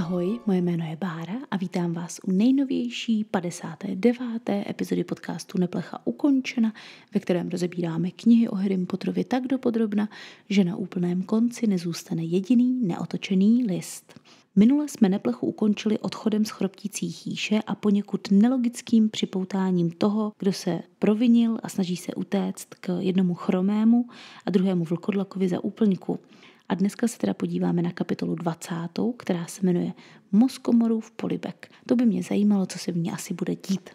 Ahoj, moje jméno je Bára a vítám vás u nejnovější 59. epizody podcastu Neplecha ukončena, ve kterém rozebíráme knihy o Harrym Potrovi tak dopodrobna, že na úplném konci nezůstane jediný neotočený list. Minule jsme neplechu ukončili odchodem z chroptící chýše a poněkud nelogickým připoutáním toho, kdo se provinil a snaží se utéct k jednomu chromému a druhému vlkodlakovi za úplňku. A dneska se teda podíváme na kapitolu 20, která se jmenuje v polibek. To by mě zajímalo, co se v ní asi bude dít.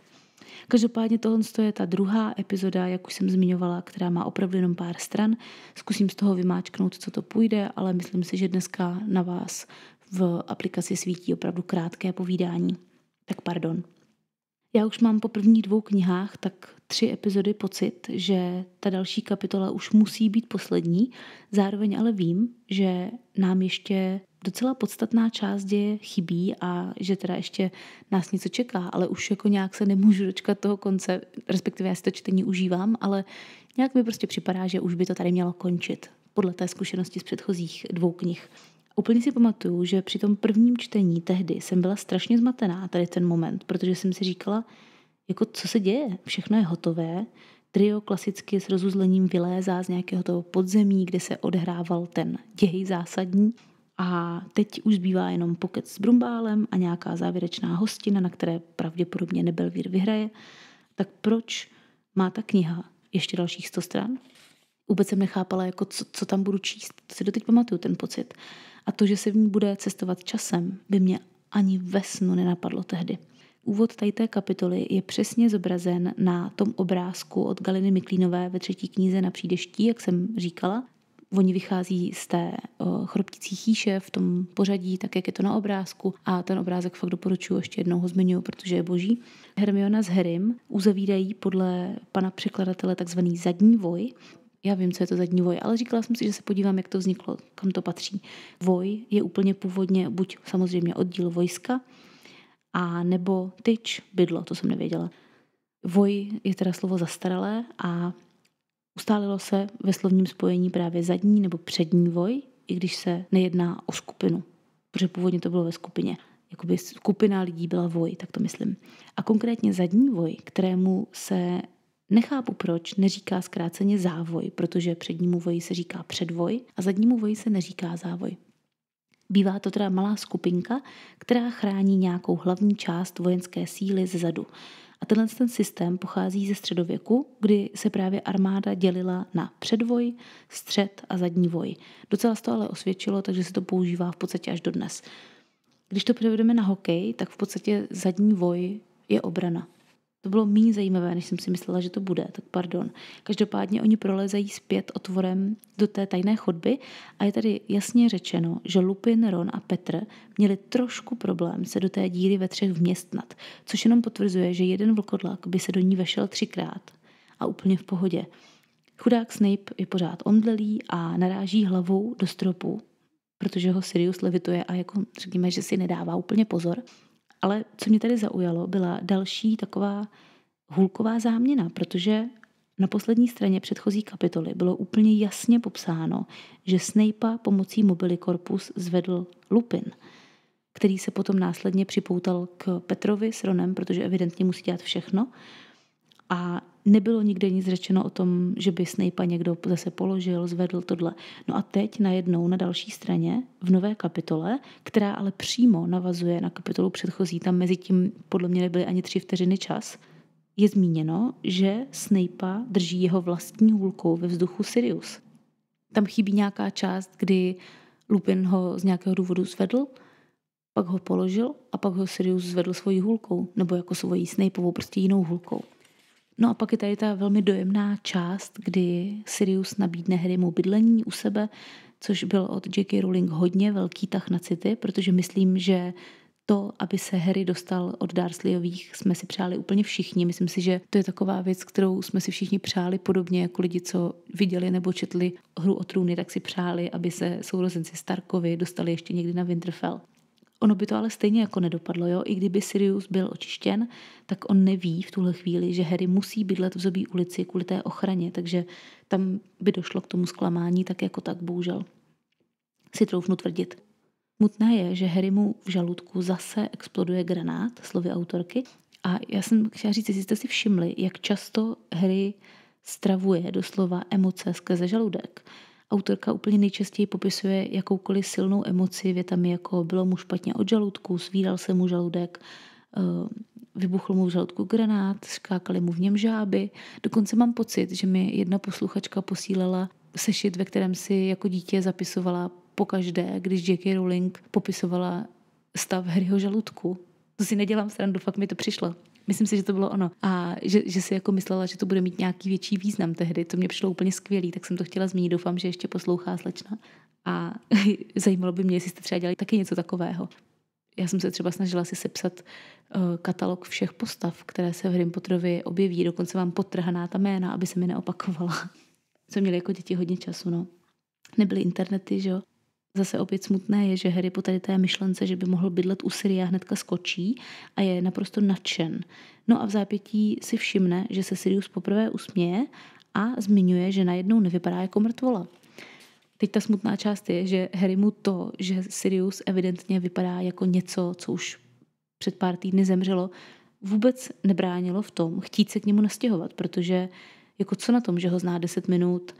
Každopádně tohle je ta druhá epizoda, jak už jsem zmiňovala, která má opravdu jenom pár stran. Zkusím z toho vymáčknout, co to půjde, ale myslím si, že dneska na vás v aplikaci svítí opravdu krátké povídání. Tak pardon. Já už mám po prvních dvou knihách tak tři epizody pocit, že ta další kapitola už musí být poslední. Zároveň ale vím, že nám ještě docela podstatná část děje chybí a že teda ještě nás něco čeká, ale už jako nějak se nemůžu dočkat toho konce, respektive já si to čtení užívám, ale nějak mi prostě připadá, že už by to tady mělo končit podle té zkušenosti z předchozích dvou knih. Úplně si pamatuju, že při tom prvním čtení tehdy jsem byla strašně zmatená tady ten moment, protože jsem si říkala, jako co se děje, všechno je hotové, trio klasicky s rozuzlením vylézá z nějakého toho podzemí, kde se odhrával ten děj zásadní a teď už zbývá jenom pokec s Brumbálem a nějaká závěrečná hostina, na které pravděpodobně Nebelvír vyhraje, tak proč má ta kniha ještě dalších 100 stran? Vůbec jsem nechápala, jako co, co tam budu číst. To si doteď pamatuju ten pocit. A to, že se v ní bude cestovat časem, by mě ani ve snu nenapadlo tehdy. Úvod tady té kapitoly je přesně zobrazen na tom obrázku od Galiny Miklínové ve třetí knize na přídeští, jak jsem říkala. Oni vychází z té chropticí chýše v tom pořadí, tak jak je to na obrázku. A ten obrázek fakt doporučuji, ještě jednou ho zmiňuji, protože je boží. Hermiona s Herim uzavírají podle pana překladatele takzvaný zadní voj, já vím, co je to zadní voj, ale říkala jsem si, že se podívám, jak to vzniklo, kam to patří. Voj je úplně původně buď samozřejmě oddíl vojska, a nebo tyč, bydlo, to jsem nevěděla. Voj je teda slovo zastaralé a ustálilo se ve slovním spojení právě zadní nebo přední voj, i když se nejedná o skupinu, protože původně to bylo ve skupině. Jakoby skupina lidí byla voj, tak to myslím. A konkrétně zadní voj, kterému se Nechápu proč, neříká zkráceně závoj, protože přednímu voji se říká předvoj a zadnímu voji se neříká závoj. Bývá to teda malá skupinka, která chrání nějakou hlavní část vojenské síly zezadu. A tenhle ten systém pochází ze středověku, kdy se právě armáda dělila na předvoj, střed a zadní voj. Docela se to ale osvědčilo, takže se to používá v podstatě až dodnes. Když to převedeme na hokej, tak v podstatě zadní voj je obrana. To bylo méně zajímavé, než jsem si myslela, že to bude, tak pardon. Každopádně oni prolezají zpět otvorem do té tajné chodby a je tady jasně řečeno, že Lupin, Ron a Petr měli trošku problém se do té díry ve třech vměstnat, což jenom potvrzuje, že jeden vlkodlak by se do ní vešel třikrát a úplně v pohodě. Chudák Snape je pořád omdlelý a naráží hlavou do stropu, protože ho Sirius levituje a jako řekněme, že si nedává úplně pozor. Ale co mě tady zaujalo, byla další taková hulková záměna, protože na poslední straně předchozí kapitoly bylo úplně jasně popsáno, že Snape pomocí mobily korpus zvedl Lupin, který se potom následně připoutal k Petrovi s Ronem, protože evidentně musí dělat všechno. A nebylo nikde nic řečeno o tom, že by Snape někdo zase položil, zvedl tohle. No a teď najednou na další straně, v nové kapitole, která ale přímo navazuje na kapitolu předchozí, tam mezi tím podle mě nebyly ani tři vteřiny čas, je zmíněno, že Snape drží jeho vlastní hůlkou ve vzduchu Sirius. Tam chybí nějaká část, kdy Lupin ho z nějakého důvodu zvedl, pak ho položil a pak ho Sirius zvedl svojí hůlkou, nebo jako svojí Snapeovou, prostě jinou hůlkou. No a pak je tady ta velmi dojemná část, kdy Sirius nabídne mu bydlení u sebe, což byl od J.K. Rowling hodně velký tah na city, protože myslím, že to, aby se Harry dostal od Dursleyových, jsme si přáli úplně všichni. Myslím si, že to je taková věc, kterou jsme si všichni přáli, podobně jako lidi, co viděli nebo četli Hru o trůny, tak si přáli, aby se sourozenci Starkovi dostali ještě někdy na Winterfell. Ono by to ale stejně jako nedopadlo, jo? i kdyby Sirius byl očištěn, tak on neví v tuhle chvíli, že Harry musí bydlet v Zobí ulici kvůli té ochraně, takže tam by došlo k tomu zklamání tak jako tak, bohužel. Si troufnu tvrdit. Mutné je, že Harry mu v žaludku zase exploduje granát, slovy autorky. A já jsem chtěla říct, jestli jste si všimli, jak často Harry stravuje doslova emoce skrze žaludek Autorka úplně nejčastěji popisuje jakoukoliv silnou emoci větami, jako bylo mu špatně od žaludku, svíral se mu žaludek, eh, vybuchl mu v žaludku granát, skákaly mu v něm žáby. Dokonce mám pocit, že mi jedna posluchačka posílala sešit, ve kterém si jako dítě zapisovala pokaždé, když J.K. Rowling popisovala stav Harryho žaludku. To si nedělám srandu, fakt mi to přišlo. Myslím si, že to bylo ono. A že, že si jako myslela, že to bude mít nějaký větší význam tehdy. To mě přišlo úplně skvělý, tak jsem to chtěla zmínit. Doufám, že ještě poslouchá slečna. A zajímalo by mě, jestli jste třeba dělali taky něco takového. Já jsem se třeba snažila si sepsat eh, katalog všech postav, které se v Harry Potterovi objeví. Dokonce vám potrhaná ta jména, aby se mi neopakovala. Co měli jako děti hodně času, no. Nebyly internety, že jo? Zase opět smutné je, že Harry po tady té myšlence, že by mohl bydlet u Syria, hnedka skočí a je naprosto nadšen. No a v zápětí si všimne, že se Sirius poprvé usměje a zmiňuje, že najednou nevypadá jako mrtvola. Teď ta smutná část je, že Harry mu to, že Sirius evidentně vypadá jako něco, co už před pár týdny zemřelo, vůbec nebránilo v tom chtít se k němu nastěhovat, protože jako co na tom, že ho zná 10 minut,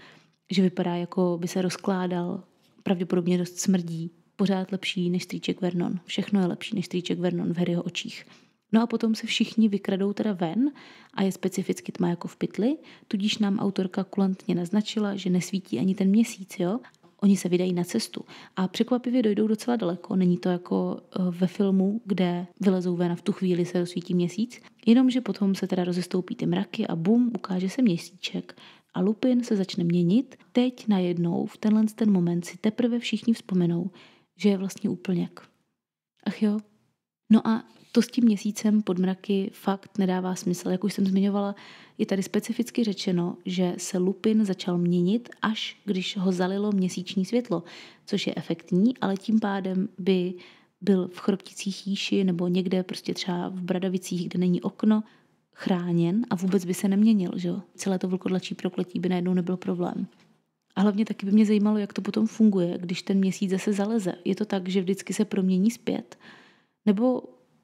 že vypadá jako by se rozkládal, pravděpodobně dost smrdí, pořád lepší než strýček Vernon. Všechno je lepší než strýček Vernon v Harryho očích. No a potom se všichni vykradou teda ven a je specificky tma jako v pytli, tudíž nám autorka kulantně naznačila, že nesvítí ani ten měsíc, jo? Oni se vydají na cestu a překvapivě dojdou docela daleko. Není to jako eh, ve filmu, kde vylezou ven a v tu chvíli se rozsvítí měsíc, jenomže potom se teda rozestoupí ty mraky a bum, ukáže se měsíček. A Lupin se začne měnit. Teď najednou v tenhle ten moment si teprve všichni vzpomenou, že je vlastně úplněk. Ach jo. No a to s tím měsícem pod mraky fakt nedává smysl. Jak už jsem zmiňovala, je tady specificky řečeno, že se Lupin začal měnit, až když ho zalilo měsíční světlo, což je efektní, ale tím pádem by byl v chrobticích jíši nebo někde prostě třeba v Bradavicích, kde není okno, chráněn a vůbec by se neměnil, že jo? Celé to vlkodlačí prokletí by najednou nebyl problém. A hlavně taky by mě zajímalo, jak to potom funguje, když ten měsíc zase zaleze. Je to tak, že vždycky se promění zpět? Nebo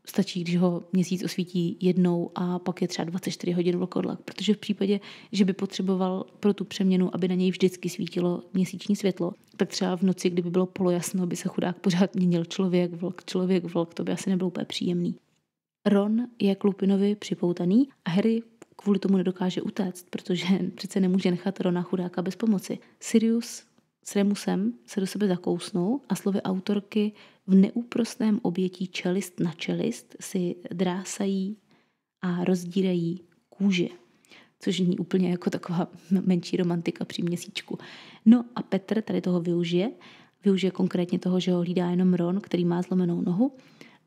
stačí, když ho měsíc osvítí jednou a pak je třeba 24 hodin vlkodlak? Protože v případě, že by potřeboval pro tu přeměnu, aby na něj vždycky svítilo měsíční světlo, tak třeba v noci, kdyby bylo polojasno, by se chudák pořád měnil člověk, vlk, člověk, vlk, to by asi nebylo úplně příjemný. Ron je k Lupinovi připoutaný a Harry kvůli tomu nedokáže utéct, protože přece nemůže nechat Rona chudáka bez pomoci. Sirius s Remusem se do sebe zakousnou a slovy autorky v neúprostném obětí čelist na čelist si drásají a rozdírají kůže. Což není úplně jako taková menší romantika při měsíčku. No a Petr tady toho využije. Využije konkrétně toho, že ho hlídá jenom Ron, který má zlomenou nohu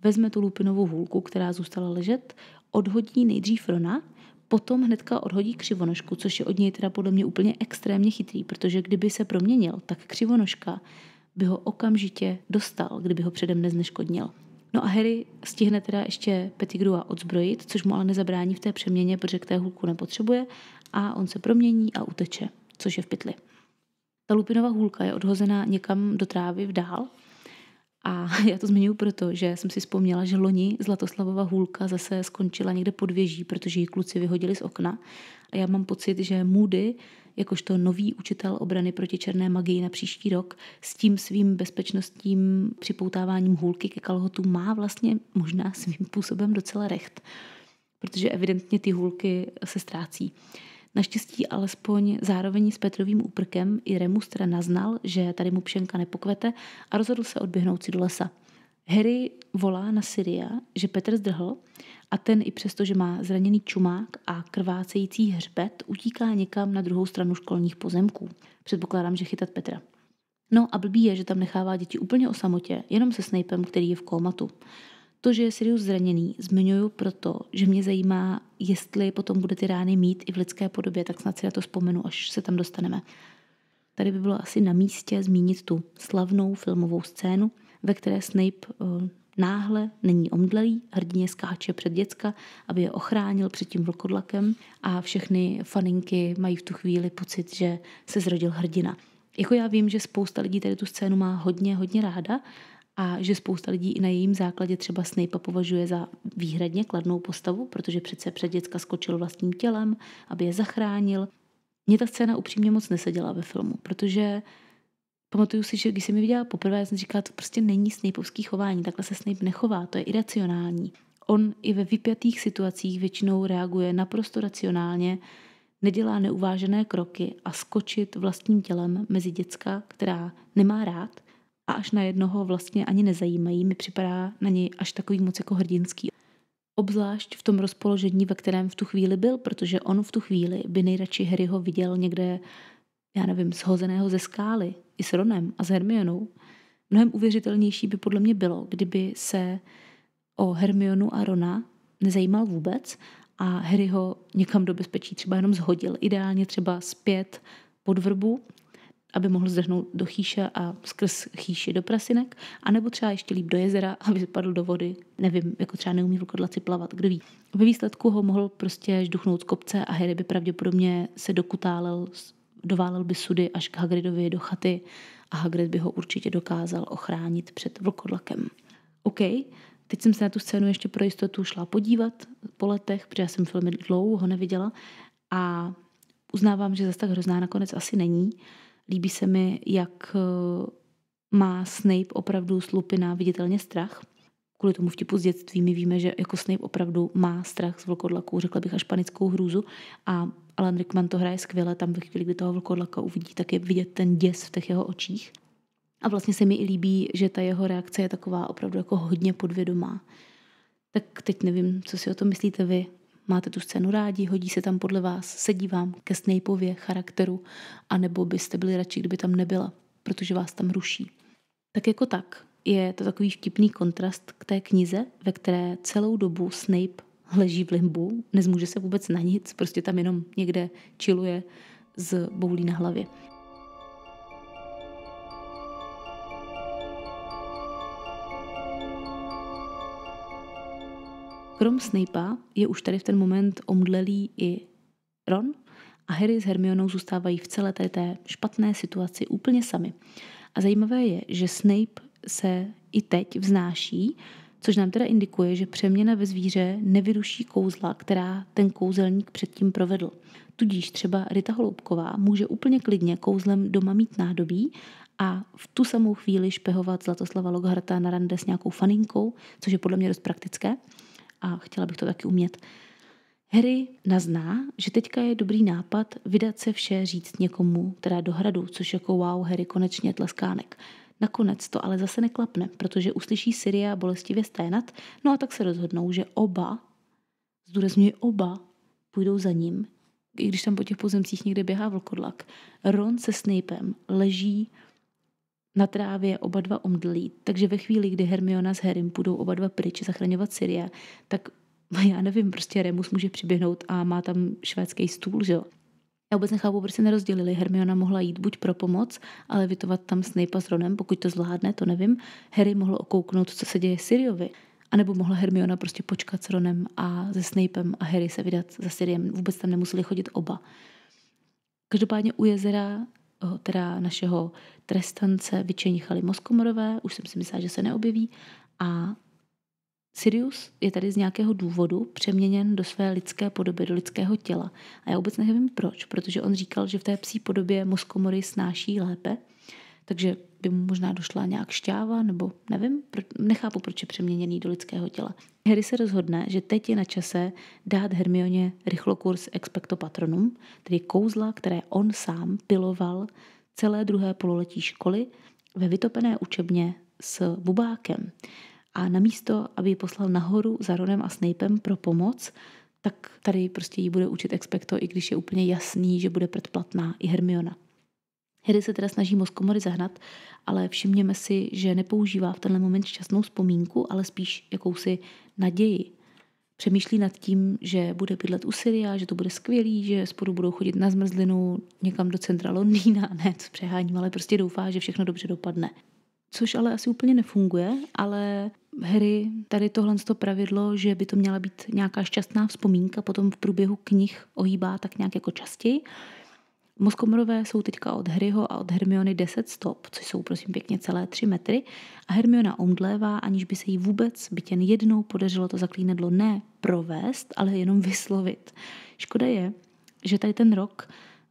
vezme tu lupinovou hůlku, která zůstala ležet, odhodí nejdřív rona, potom hnedka odhodí křivonožku, což je od něj teda podle mě úplně extrémně chytrý, protože kdyby se proměnil, tak křivonožka by ho okamžitě dostal, kdyby ho předem nezneškodnil. No a Harry stihne teda ještě Petigrua odzbrojit, což mu ale nezabrání v té přeměně, protože k té hůlku nepotřebuje a on se promění a uteče, což je v pytli. Ta lupinová hůlka je odhozená někam do trávy v dál a já to zmiňuji proto, že jsem si vzpomněla, že loni Zlatoslavova hůlka zase skončila někde pod věží, protože ji kluci vyhodili z okna. A já mám pocit, že Moody, jakožto nový učitel obrany proti černé magii na příští rok, s tím svým bezpečnostním připoutáváním hůlky ke kalhotu má vlastně možná svým působem docela recht. Protože evidentně ty hůlky se ztrácí. Naštěstí alespoň zároveň s Petrovým úprkem i Remus teda naznal, že tady mu pšenka nepokvete a rozhodl se odběhnout si do lesa. Harry volá na Syria, že Petr zdrhl a ten i přesto, že má zraněný čumák a krvácející hřbet, utíká někam na druhou stranu školních pozemků. Předpokládám, že chytat Petra. No a blbý je, že tam nechává děti úplně o samotě, jenom se Snapem, který je v kómatu. To, že je Sirius zraněný, zmiňuju proto, že mě zajímá, jestli potom bude ty rány mít i v lidské podobě, tak snad si na to vzpomenu, až se tam dostaneme. Tady by bylo asi na místě zmínit tu slavnou filmovou scénu, ve které Snape eh, náhle není omdlelý, hrdině skáče před děcka, aby je ochránil před tím vlkodlakem a všechny faninky mají v tu chvíli pocit, že se zrodil hrdina. Jako já vím, že spousta lidí tady tu scénu má hodně, hodně ráda, a že spousta lidí i na jejím základě třeba Snape považuje za výhradně kladnou postavu, protože přece před děcka skočil vlastním tělem, aby je zachránil. Mně ta scéna upřímně moc neseděla ve filmu, protože pamatuju si, že když jsem ji viděla poprvé, jsem říkala, to prostě není Snapeovský chování, takhle se Snape nechová, to je iracionální. On i ve vypjatých situacích většinou reaguje naprosto racionálně, nedělá neuvážené kroky a skočit vlastním tělem mezi děcka, která nemá rád, a až na jednoho vlastně ani nezajímají, mi připadá na něj až takový moc jako hrdinský. Obzvlášť v tom rozpoložení, ve kterém v tu chvíli byl, protože on v tu chvíli by nejradši Harryho viděl někde, já nevím, zhozeného ze skály, i s Ronem a s Hermionou. Mnohem uvěřitelnější by podle mě bylo, kdyby se o Hermionu a Rona nezajímal vůbec a Harry ho někam do bezpečí třeba jenom zhodil. Ideálně třeba zpět pod vrbu, aby mohl zdrhnout do chýše a skrz chýši do prasinek, anebo třeba ještě líp do jezera, aby spadl do vody, nevím, jako třeba neumí vlkodlaci plavat, kdo ví. Ve výsledku ho mohl prostě žduchnout z kopce a Harry by pravděpodobně se dokutálel, doválel by sudy až k Hagridovi do chaty a Hagrid by ho určitě dokázal ochránit před vlkodlakem. OK, Teď jsem se na tu scénu ještě pro jistotu šla podívat po letech, protože já jsem filmy dlouho neviděla a uznávám, že zase tak hrozná nakonec asi není, Líbí se mi, jak eh, má Snape opravdu slupina viditelně strach. Kvůli tomu vtipu z dětství my víme, že jako Snape opravdu má strach z vlkodlaků, řekla bych až panickou hrůzu a Alan Rickman to hraje skvěle, tam ve chvíli, kdy toho vlkodlaka uvidí, tak je vidět ten děs v těch jeho očích. A vlastně se mi i líbí, že ta jeho reakce je taková opravdu jako hodně podvědomá. Tak teď nevím, co si o tom myslíte vy máte tu scénu rádi, hodí se tam podle vás, sedí vám ke Snapeově charakteru, anebo byste byli radši, kdyby tam nebyla, protože vás tam ruší. Tak jako tak je to takový vtipný kontrast k té knize, ve které celou dobu Snape leží v limbu, nezmůže se vůbec na nic, prostě tam jenom někde čiluje z boulí na hlavě. Krom Snape'a je už tady v ten moment omdlelý i Ron a Harry s Hermionou zůstávají v celé té té špatné situaci úplně sami. A zajímavé je, že Snape se i teď vznáší, což nám teda indikuje, že přeměna ve zvíře nevyruší kouzla, která ten kouzelník předtím provedl. Tudíž třeba Rita Holoubková může úplně klidně kouzlem doma mít nádobí a v tu samou chvíli špehovat Zlatoslava Logharta na rande s nějakou faninkou, což je podle mě dost praktické a chtěla bych to taky umět. Harry nazná, že teďka je dobrý nápad vydat se vše říct někomu, teda do hradu, což jako wow, Harry konečně tleskánek. Nakonec to ale zase neklapne, protože uslyší Syria bolestivě sténat, no a tak se rozhodnou, že oba, zdůrazňuje oba, půjdou za ním, i když tam po těch pozemcích někde běhá vlkodlak. Ron se Snapem leží na trávě oba dva omdlí, takže ve chvíli, kdy Hermiona s Harrym půjdou oba dva pryč zachraňovat Syria, tak já nevím, prostě Remus může přiběhnout a má tam švédský stůl, že jo. Já vůbec nechápu, proč se nerozdělili. Hermiona mohla jít buď pro pomoc, ale vytovat tam Snape s Ronem, pokud to zvládne, to nevím. Harry mohl okouknout, co se děje Siriovi. A nebo mohla Hermiona prostě počkat s Ronem a se Snapem a Harry se vydat za Siriem. Vůbec tam nemuseli chodit oba. Každopádně u jezera Eh, teda našeho trestance vyčenichali moskomorové, už jsem si myslela, že se neobjeví, a Sirius je tady z nějakého důvodu přeměněn do své lidské podoby, do lidského těla. A já vůbec nevím proč, protože on říkal, že v té psí podobě moskomory snáší lépe, takže by mu možná došla nějak šťáva, nebo nevím, pro, nechápu, proč je přeměněný do lidského těla. Harry se rozhodne, že teď je na čase dát Hermioně rychlokurs Expecto Patronum, tedy kouzla, které on sám piloval celé druhé pololetí školy ve vytopené učebně s bubákem. A namísto, aby ji poslal nahoru za Ronem a Snapem pro pomoc, tak tady prostě ji bude učit Expecto, i když je úplně jasný, že bude předplatná i Hermiona. Harry se teda snaží mozkomory zahnat, ale všimněme si, že nepoužívá v tenhle moment šťastnou vzpomínku, ale spíš jakousi naději. Přemýšlí nad tím, že bude bydlet u Syria, že to bude skvělý, že spolu budou chodit na zmrzlinu někam do centra Londýna, ne, to přeháním, ale prostě doufá, že všechno dobře dopadne. Což ale asi úplně nefunguje, ale Harry tady tohle to pravidlo, že by to měla být nějaká šťastná vzpomínka, potom v průběhu knih ohýbá tak nějak jako častěji. Moskomorové jsou teďka od Hryho a od Hermiony 10 stop, což jsou prosím pěkně celé 3 metry a Hermiona omdlévá, aniž by se jí vůbec byť jen jednou podařilo to zaklínedlo ne provést, ale jenom vyslovit. Škoda je, že tady ten rok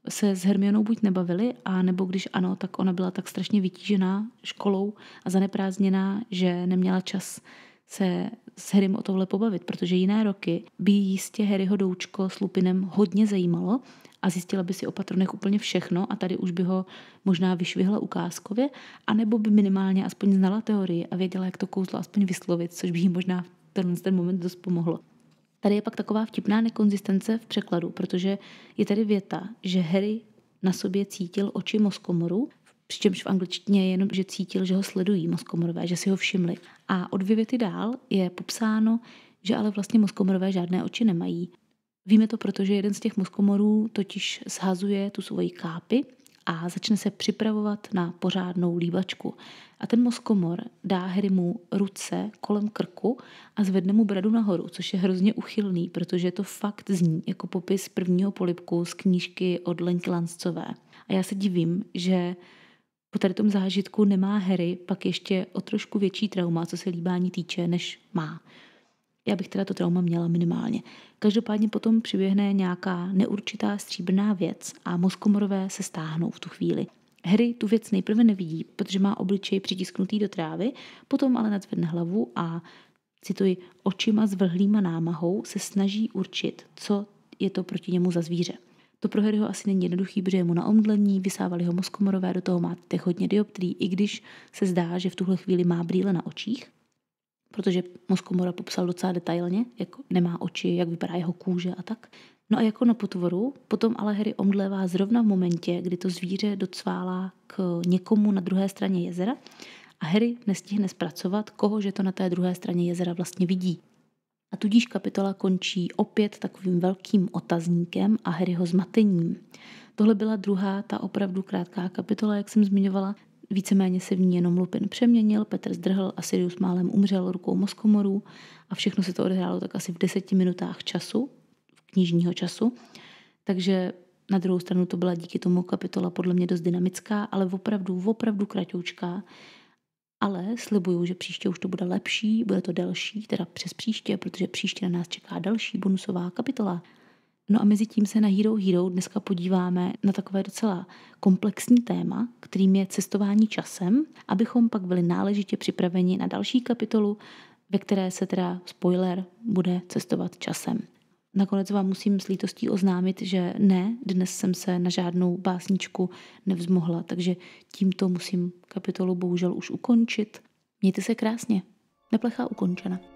se s Hermionou buď nebavili, a nebo když ano, tak ona byla tak strašně vytížená školou a zaneprázdněná, že neměla čas se s Harrym o tohle pobavit, protože jiné roky by jistě Harryho doučko s Lupinem hodně zajímalo a zjistila by si o patronech úplně všechno a tady už by ho možná vyšvihla ukázkově, anebo by minimálně aspoň znala teorii a věděla, jak to kouzlo aspoň vyslovit, což by jí možná v ten, ten moment dost pomohlo. Tady je pak taková vtipná nekonzistence v překladu, protože je tady věta, že Harry na sobě cítil oči Moskomoru, přičemž v angličtině je jenom, že cítil, že ho sledují moskomorové, že si ho všimli. A od dvě věty dál je popsáno, že ale vlastně moskomorové žádné oči nemají. Víme to, protože jeden z těch mozkomorů totiž zhazuje tu svoji kápy a začne se připravovat na pořádnou líbačku. A ten mozkomor dá Harrymu ruce kolem krku a zvedne mu bradu nahoru, což je hrozně uchylný, protože to fakt zní jako popis prvního polipku z knížky od Lenky Lancové. A já se divím, že po tady tom zážitku nemá Harry pak ještě o trošku větší trauma, co se líbání týče, než má já bych teda to trauma měla minimálně. Každopádně potom přiběhne nějaká neurčitá stříbrná věc a mozkomorové se stáhnou v tu chvíli. Harry tu věc nejprve nevidí, protože má obličej přitisknutý do trávy, potom ale nadzvedne hlavu a, cituji, očima s vrhlýma námahou se snaží určit, co je to proti němu za zvíře. To pro Harryho asi není jednoduchý, protože je mu na omdlení, vysávali ho mozkomorové, do toho má teď hodně dioptrý, i když se zdá, že v tuhle chvíli má brýle na očích protože Moskomora popsal docela detailně, jak nemá oči, jak vypadá jeho kůže a tak. No a jako na potvoru, potom ale Harry omdlevá zrovna v momentě, kdy to zvíře docválá k někomu na druhé straně jezera a Harry nestihne zpracovat, koho že to na té druhé straně jezera vlastně vidí. A tudíž kapitola končí opět takovým velkým otazníkem a Harryho zmatením. Tohle byla druhá, ta opravdu krátká kapitola, jak jsem zmiňovala, Víceméně se v ní jenom Lupin přeměnil, Petr zdrhl a Sirius málem umřel rukou mozkomorů a všechno se to odehrálo tak asi v deseti minutách času, knižního času. Takže na druhou stranu to byla díky tomu kapitola podle mě dost dynamická, ale opravdu, opravdu kratoučká. Ale slibuju, že příště už to bude lepší, bude to delší, teda přes příště, protože příště na nás čeká další bonusová kapitola. No a mezi tím se na Hero Hero dneska podíváme na takové docela komplexní téma, kterým je cestování časem, abychom pak byli náležitě připraveni na další kapitolu, ve které se teda spoiler bude cestovat časem. Nakonec vám musím s lítostí oznámit, že ne, dnes jsem se na žádnou básničku nevzmohla, takže tímto musím kapitolu bohužel už ukončit. Mějte se krásně. neplechá ukončena.